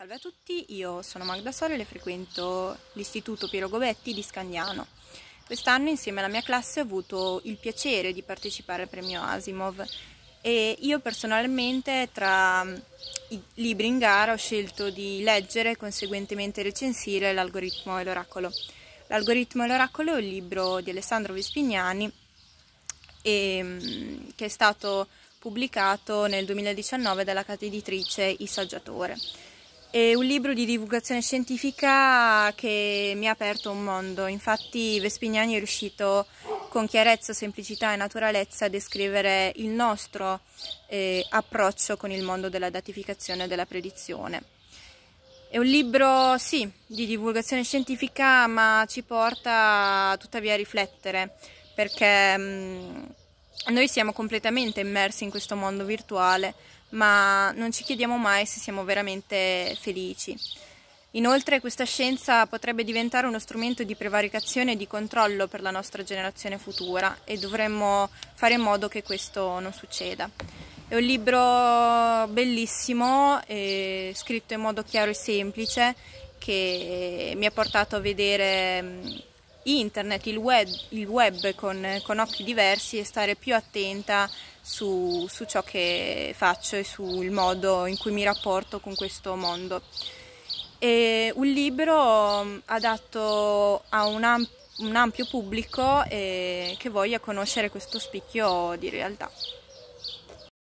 Salve a tutti, io sono Magda Sole e frequento l'Istituto Piero Gobetti di Scandiano. Quest'anno insieme alla mia classe ho avuto il piacere di partecipare al premio Asimov e io personalmente tra mm, i libri in gara ho scelto di leggere e conseguentemente recensire L'algoritmo e l'oracolo. L'algoritmo e l'oracolo è un libro di Alessandro Vespignani e, mm, che è stato pubblicato nel 2019 dalla casa editrice Il Saggiatore. È un libro di divulgazione scientifica che mi ha aperto un mondo, infatti Vespignani è riuscito con chiarezza, semplicità e naturalezza a descrivere il nostro eh, approccio con il mondo della datificazione e della predizione. È un libro, sì, di divulgazione scientifica, ma ci porta tuttavia a riflettere, perché... Mh, mm, noi siamo completamente immersi in questo mondo virtuale, ma non ci chiediamo mai se siamo veramente felici. Inoltre questa scienza potrebbe diventare uno strumento di prevaricazione e di controllo per la nostra generazione futura e dovremmo fare in modo che questo non succeda. È un libro bellissimo, eh, scritto in modo chiaro e semplice, che mi ha portato a vedere mm, internet, il web, il web con, con, occhi diversi e stare più attenta su, su ciò che faccio e sul modo in cui mi rapporto con questo mondo. E un libro mm, adatto a un, am un ampio pubblico eh, che voglia conoscere questo spicchio di realtà.